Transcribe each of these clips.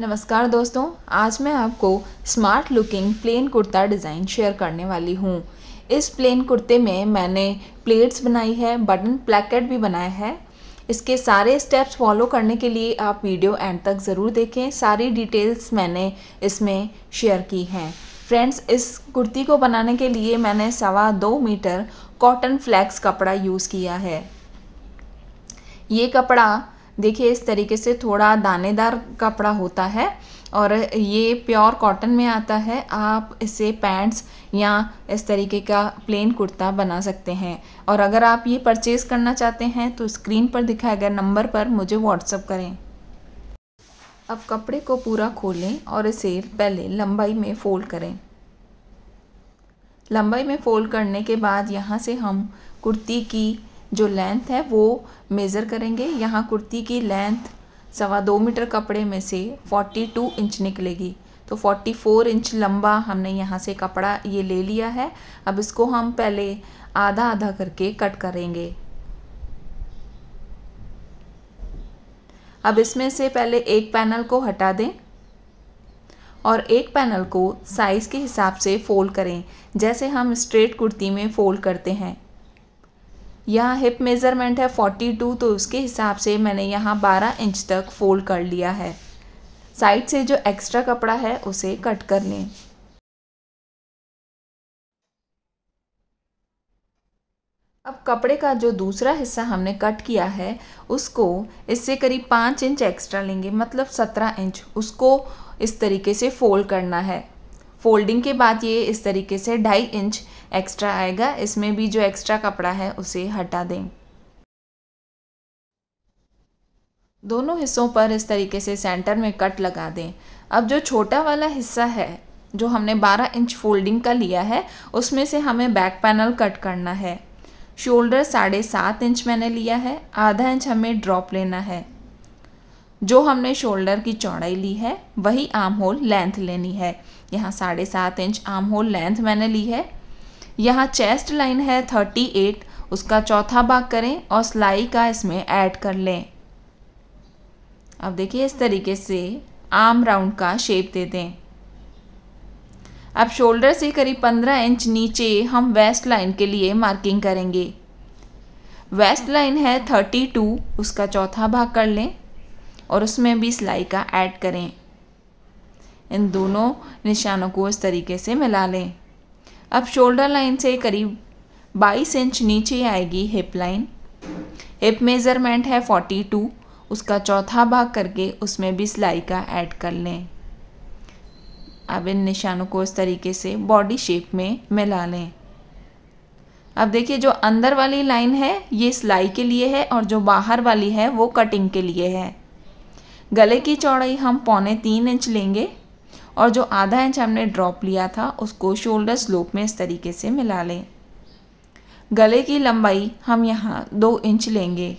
नमस्कार दोस्तों आज मैं आपको smart looking plain kurta design share करने वाली हूँ इस प्लेन कुर्ते में मैंने प्लेट्स बनाई है बटन प्लेकेट भी बनाया है इसके सारे स्टेप्स फॉलो करने के लिए आप वीडियो एंड तक ज़रूर देखें सारी डिटेल्स मैंने इसमें शेयर की हैं फ्रेंड्स इस कुर्ती को बनाने के लिए मैंने सवा दो मीटर कॉटन फ्लैक्स कपड़ा यूज़ किया है ये कपड़ा देखिए इस तरीके से थोड़ा दानेदार कपड़ा होता है और ये प्योर कॉटन में आता है आप इसे पैंट्स या इस तरीके का प्लेन कुर्ता बना सकते हैं और अगर आप ये परचेज़ करना चाहते हैं तो स्क्रीन पर दिखाए गए नंबर पर मुझे व्हाट्सअप करें अब कपड़े को पूरा खोलें और इसे पहले लंबाई में फ़ोल्ड करें लंबाई में फ़ोल्ड करने के बाद यहाँ से हम कुर्ती की जो लेंथ है वो मेज़र करेंगे यहाँ कुर्ती की लेंथ सवा दो मीटर कपड़े में से 42 इंच निकलेगी तो 44 इंच लंबा हमने यहाँ से कपड़ा ये ले लिया है अब इसको हम पहले आधा आधा करके कट करेंगे अब इसमें से पहले एक पैनल को हटा दें और एक पैनल को साइज़ के हिसाब से फ़ोल्ड करें जैसे हम स्ट्रेट कुर्ती में फ़ोल्ड करते हैं यहाँ हिप मेज़रमेंट है 42 तो उसके हिसाब से मैंने यहाँ 12 इंच तक फोल्ड कर लिया है साइड से जो एक्स्ट्रा कपड़ा है उसे कट कर लें अब कपड़े का जो दूसरा हिस्सा हमने कट किया है उसको इससे करीब पाँच इंच एक्स्ट्रा लेंगे मतलब सत्रह इंच उसको इस तरीके से फोल्ड करना है फोल्डिंग के बाद ये इस तरीके से ढाई इंच एक्स्ट्रा आएगा इसमें भी जो एक्स्ट्रा कपड़ा है उसे हटा दें दोनों हिस्सों पर इस तरीके से सेंटर में कट लगा दें अब जो छोटा वाला हिस्सा है जो हमने 12 इंच फोल्डिंग का लिया है उसमें से हमें बैक पैनल कट करना है शोल्डर साढ़े सात इंच मैंने लिया है आधा इंच हमें ड्रॉप लेना है जो हमने शोल्डर की चौड़ाई ली है वही आर्म होल लेंथ लेनी है यहाँ साढ़े सात इंच आर्म होल लेंथ मैंने ली है यहाँ चेस्ट लाइन है थर्टी एट उसका चौथा भाग करें और सिलाई का इसमें ऐड कर लें अब देखिए इस तरीके से आर्म राउंड का शेप दे दें अब शोल्डर से करीब पंद्रह इंच नीचे हम वेस्ट लाइन के लिए मार्किंग करेंगे वेस्ट लाइन है थर्टी टू उसका चौथा भाग कर लें और उसमें भी सिलाई का ऐड करें इन दोनों निशानों को इस तरीके से मिला लें अब शोल्डर लाइन से करीब 22 इंच नीचे आएगी हिप लाइन हिप मेज़रमेंट है 42 उसका चौथा भाग करके उसमें भी सिलाई का ऐड कर लें अब इन निशानों को इस तरीके से बॉडी शेप में मिला लें अब देखिए जो अंदर वाली लाइन है ये सिलाई के लिए है और जो बाहर वाली है वो कटिंग के लिए है गले की चौड़ाई हम पौने तीन इंच लेंगे और जो आधा इंच हमने ड्रॉप लिया था उसको शोल्डर स्लोप में इस तरीके से मिला लें गले की लंबाई हम यहाँ दो इंच लेंगे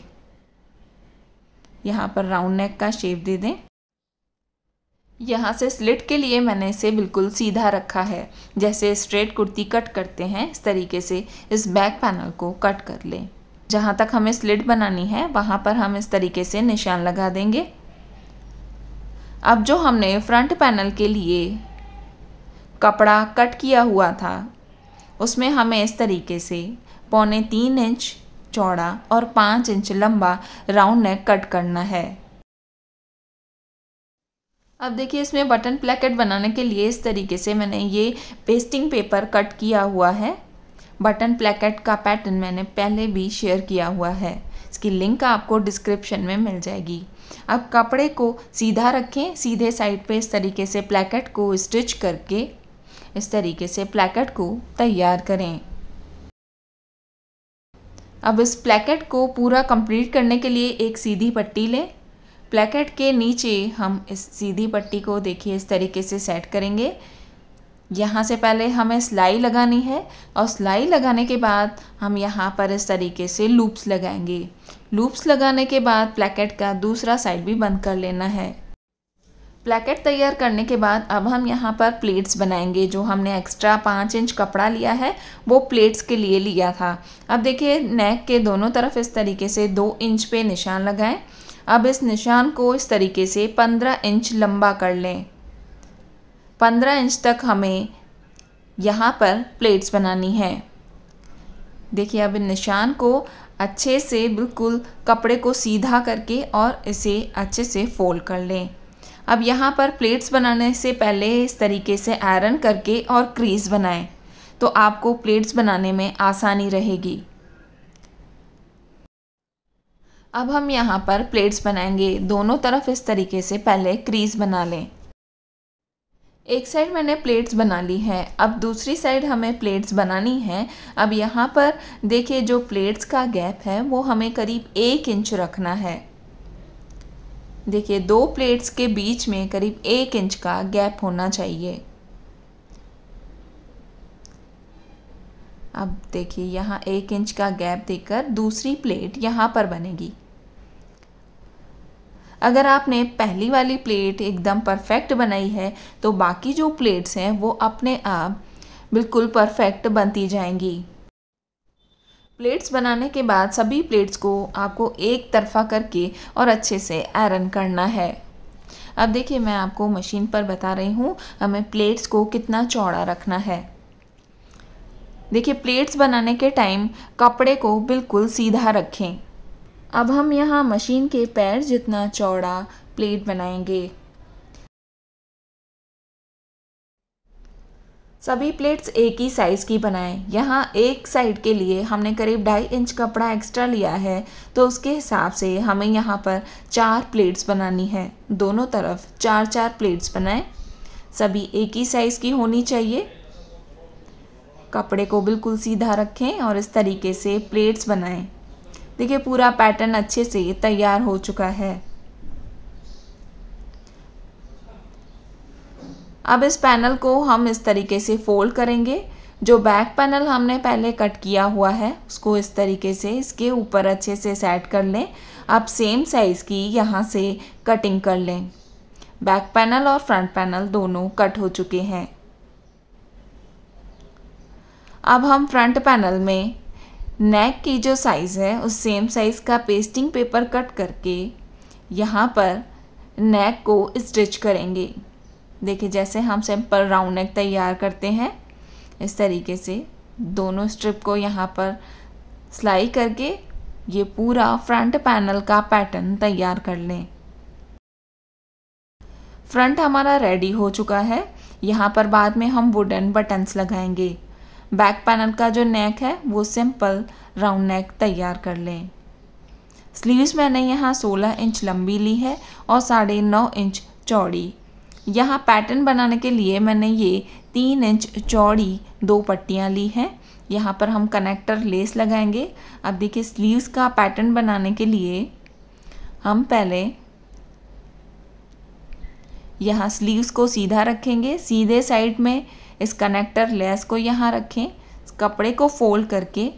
यहाँ पर राउंड नेक का शेप दे दें यहाँ से स्लिट के लिए मैंने इसे बिल्कुल सीधा रखा है जैसे स्ट्रेट कुर्ती कट करते हैं इस तरीके से इस बैक पैनल को कट कर लें जहाँ तक हमें स्लिट बनानी है वहाँ पर हम इस तरीके से निशान लगा देंगे अब जो हमने फ्रंट पैनल के लिए कपड़ा कट किया हुआ था उसमें हमें इस तरीके से पौने तीन इंच चौड़ा और पाँच इंच लंबा राउंड नेक कट करना है अब देखिए इसमें बटन प्लेकेट बनाने के लिए इस तरीके से मैंने ये पेस्टिंग पेपर कट किया हुआ है बटन प्लेकेट का पैटर्न मैंने पहले भी शेयर किया हुआ है इसकी लिंक आपको डिस्क्रिप्शन में मिल जाएगी अब कपड़े को सीधा रखें सीधे साइड पे इस तरीके से प्लेकेट को स्टिच करके इस तरीके से प्लेकेट को तैयार करें अब इस प्लेकेट को पूरा कंप्लीट करने के लिए एक सीधी पट्टी लें प्लेकेट के नीचे हम इस सीधी पट्टी को देखिए इस तरीके से सेट करेंगे यहाँ से पहले हमें सिलाई लगानी है और सिलाई लगाने के बाद हम यहाँ पर इस तरीके से लूप्स लगाएंगे लूप्स लगाने के बाद प्लेकेट का दूसरा साइड भी बंद कर लेना है प्लेकेट तैयार करने के बाद अब हम यहाँ पर प्लेट्स बनाएंगे जो हमने एक्स्ट्रा पाँच इंच कपड़ा लिया है वो प्लेट्स के लिए लिया था अब देखिए नेक के दोनों तरफ इस तरीके से दो इंच पे निशान लगाएं अब इस निशान को इस तरीके से पंद्रह इंच लंबा कर लें पंद्रह इंच तक हमें यहाँ पर प्लेट्स बनानी है देखिए अब इन निशान को अच्छे से बिल्कुल कपड़े को सीधा करके और इसे अच्छे से फोल्ड कर लें अब यहाँ पर प्लेट्स बनाने से पहले इस तरीके से आयरन करके और क्रीज बनाएं तो आपको प्लेट्स बनाने में आसानी रहेगी अब हम यहाँ पर प्लेट्स बनाएंगे दोनों तरफ इस तरीके से पहले क्रीज बना लें एक साइड मैंने प्लेट्स बना ली है अब दूसरी साइड हमें प्लेट्स बनानी हैं अब यहाँ पर देखिए जो प्लेट्स का गैप है वो हमें करीब एक इंच रखना है देखिए दो प्लेट्स के बीच में करीब एक इंच का गैप होना चाहिए अब देखिए यहाँ एक इंच का गैप देकर दूसरी प्लेट यहाँ पर बनेगी अगर आपने पहली वाली प्लेट एकदम परफेक्ट बनाई है तो बाकी जो प्लेट्स हैं वो अपने आप बिल्कुल परफेक्ट बनती जाएंगी प्लेट्स बनाने के बाद सभी प्लेट्स को आपको एक तरफा करके और अच्छे से आयरन करना है अब देखिए मैं आपको मशीन पर बता रही हूँ हमें प्लेट्स को कितना चौड़ा रखना है देखिए प्लेट्स बनाने के टाइम कपड़े को बिल्कुल सीधा रखें अब हम यहाँ मशीन के पैर जितना चौड़ा प्लेट बनाएंगे सभी प्लेट्स एक ही साइज़ की बनाएं यहाँ एक साइड के लिए हमने करीब ढाई इंच कपड़ा एक्स्ट्रा लिया है तो उसके हिसाब से हमें यहाँ पर चार प्लेट्स बनानी है दोनों तरफ चार चार प्लेट्स बनाएं सभी एक ही साइज़ की होनी चाहिए कपड़े को बिल्कुल सीधा रखें और इस तरीके से प्लेट्स बनाएं देखिए पूरा पैटर्न अच्छे से तैयार हो चुका है अब इस पैनल को हम इस तरीके से फोल्ड करेंगे जो बैक पैनल हमने पहले कट किया हुआ है उसको इस तरीके से इसके ऊपर अच्छे से सेट कर लें आप सेम साइज़ की यहाँ से कटिंग कर लें बैक पैनल और फ्रंट पैनल दोनों कट हो चुके हैं अब हम फ्रंट पैनल में नेक की जो साइज़ है उस सेम साइज़ का पेस्टिंग पेपर कट करके यहाँ पर नेक को स्टिच करेंगे देखिए जैसे हम सिंपल राउंड नेक तैयार करते हैं इस तरीके से दोनों स्ट्रिप को यहाँ पर सिलाई करके ये पूरा फ्रंट पैनल का पैटर्न तैयार कर लें फ्रंट हमारा रेडी हो चुका है यहाँ पर बाद में हम वुडन बटन्स लगाएंगे बैक पैनल का जो नेक है वो सिंपल राउंड नेक तैयार कर लें स्लीव्स मैंने यहाँ 16 इंच लंबी ली है और साढ़े नौ इंच चौड़ी यहाँ पैटर्न बनाने के लिए मैंने ये तीन इंच चौड़ी दो पट्टियाँ ली हैं यहाँ पर हम कनेक्टर लेस लगाएंगे अब देखिए स्लीव्स का पैटर्न बनाने के लिए हम पहले यहाँ स्लीव्स को सीधा रखेंगे सीधे साइड में इस कनेक्टर लेस को यहाँ रखें कपड़े को फोल्ड करके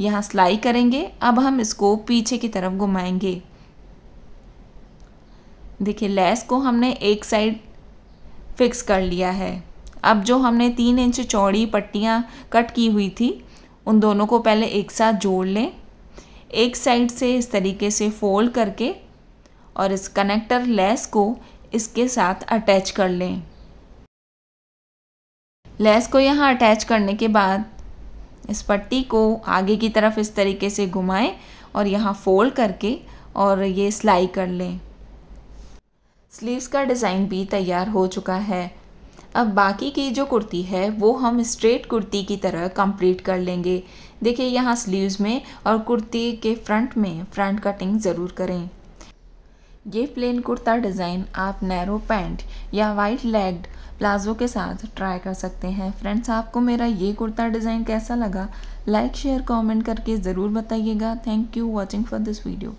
यहाँ सिलाई करेंगे अब हम इसको पीछे की तरफ घुमाएंगे देखिए लेस को हमने एक साइड फिक्स कर लिया है अब जो हमने तीन इंच चौड़ी पट्टियाँ कट की हुई थी उन दोनों को पहले एक साथ जोड़ लें एक साइड से इस तरीके से फोल्ड करके और इस कनेक्टर लेस को इसके साथ अटैच कर लें लेस को यहाँ अटैच करने के बाद इस पट्टी को आगे की तरफ इस तरीके से घुमाएं और यहाँ फोल्ड करके और ये सिलाई कर लें स्लीव्स का डिज़ाइन भी तैयार हो चुका है अब बाकी की जो कुर्ती है वो हम स्ट्रेट कुर्ती की तरह कंप्लीट कर लेंगे देखिए यहाँ स्लीव्स में और कुर्ती के फ्रंट में फ्रंट कटिंग ज़रूर करें ये प्लेन कुर्ता डिज़ाइन आप नैरो पैंट या वाइट लेग्ड प्लाजो के साथ ट्राई कर सकते हैं फ्रेंड्स आपको मेरा ये कुर्ता डिज़ाइन कैसा लगा लाइक शेयर कमेंट करके ज़रूर बताइएगा thank you watching for this video